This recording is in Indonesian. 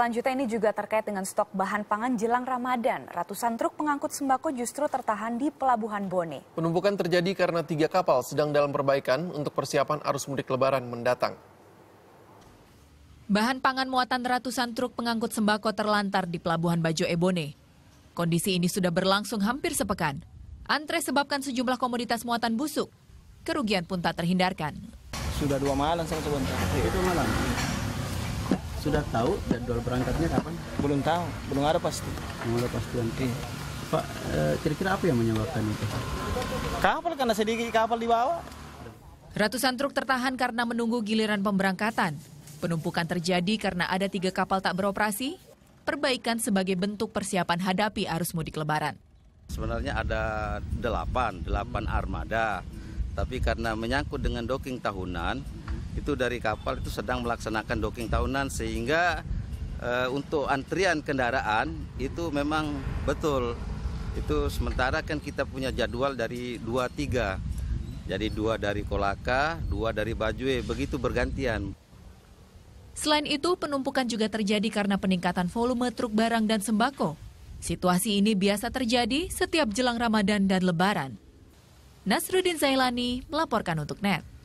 Selanjutnya ini juga terkait dengan stok bahan pangan jelang Ramadan. Ratusan truk pengangkut sembako justru tertahan di Pelabuhan Bone. Penumpukan terjadi karena tiga kapal sedang dalam perbaikan untuk persiapan arus mudik lebaran mendatang. Bahan pangan muatan ratusan truk pengangkut sembako terlantar di Pelabuhan Bajo Ebone. Kondisi ini sudah berlangsung hampir sepekan. Antre sebabkan sejumlah komoditas muatan busuk. Kerugian pun tak terhindarkan. Sudah dua malam saya sebentar. Itu malam sudah tahu jadwal berangkatnya kapan? Belum tahu, belum ada pasti. Belum ada pasti nanti. Iya. Pak, eh, kira-kira apa yang menyebabkan itu? Kapal karena sedikit kapal dibawa. Ratusan truk tertahan karena menunggu giliran pemberangkatan. Penumpukan terjadi karena ada tiga kapal tak beroperasi. Perbaikan sebagai bentuk persiapan hadapi arus mudik lebaran. Sebenarnya ada delapan, delapan armada. Tapi karena menyangkut dengan docking tahunan, itu dari kapal itu sedang melaksanakan docking tahunan sehingga e, untuk antrian kendaraan itu memang betul itu sementara kan kita punya jadwal dari 23 jadi dua dari Kolaka dua dari Bajue begitu bergantian Selain itu, penumpukan juga terjadi karena peningkatan volume truk barang dan sembako. Situasi ini biasa terjadi setiap jelang Ramadan dan Lebaran. Nasruddin Zailani melaporkan untuk NET.